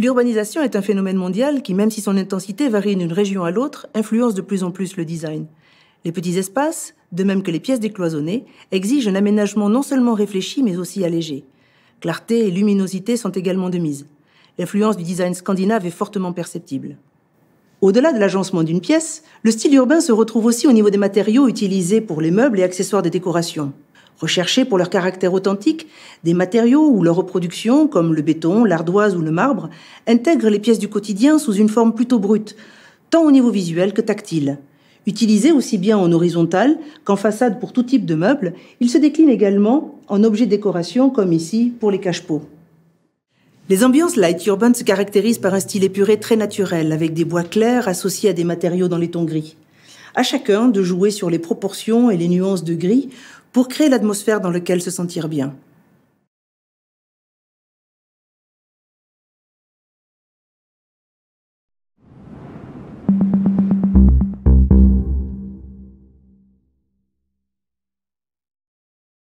L'urbanisation est un phénomène mondial qui, même si son intensité varie d'une région à l'autre, influence de plus en plus le design. Les petits espaces, de même que les pièces décloisonnées, exigent un aménagement non seulement réfléchi mais aussi allégé. Clarté et luminosité sont également de mise. L'influence du design scandinave est fortement perceptible. Au-delà de l'agencement d'une pièce, le style urbain se retrouve aussi au niveau des matériaux utilisés pour les meubles et accessoires de décoration recherchés pour leur caractère authentique, des matériaux ou leur reproduction, comme le béton, l'ardoise ou le marbre, intègrent les pièces du quotidien sous une forme plutôt brute, tant au niveau visuel que tactile. Utilisés aussi bien en horizontal qu'en façade pour tout type de meubles, ils se déclinent également en objets de décoration comme ici pour les cache-pots. Les ambiances light urban se caractérisent par un style épuré très naturel, avec des bois clairs associés à des matériaux dans les tons gris à chacun de jouer sur les proportions et les nuances de gris pour créer l'atmosphère dans laquelle se sentir bien.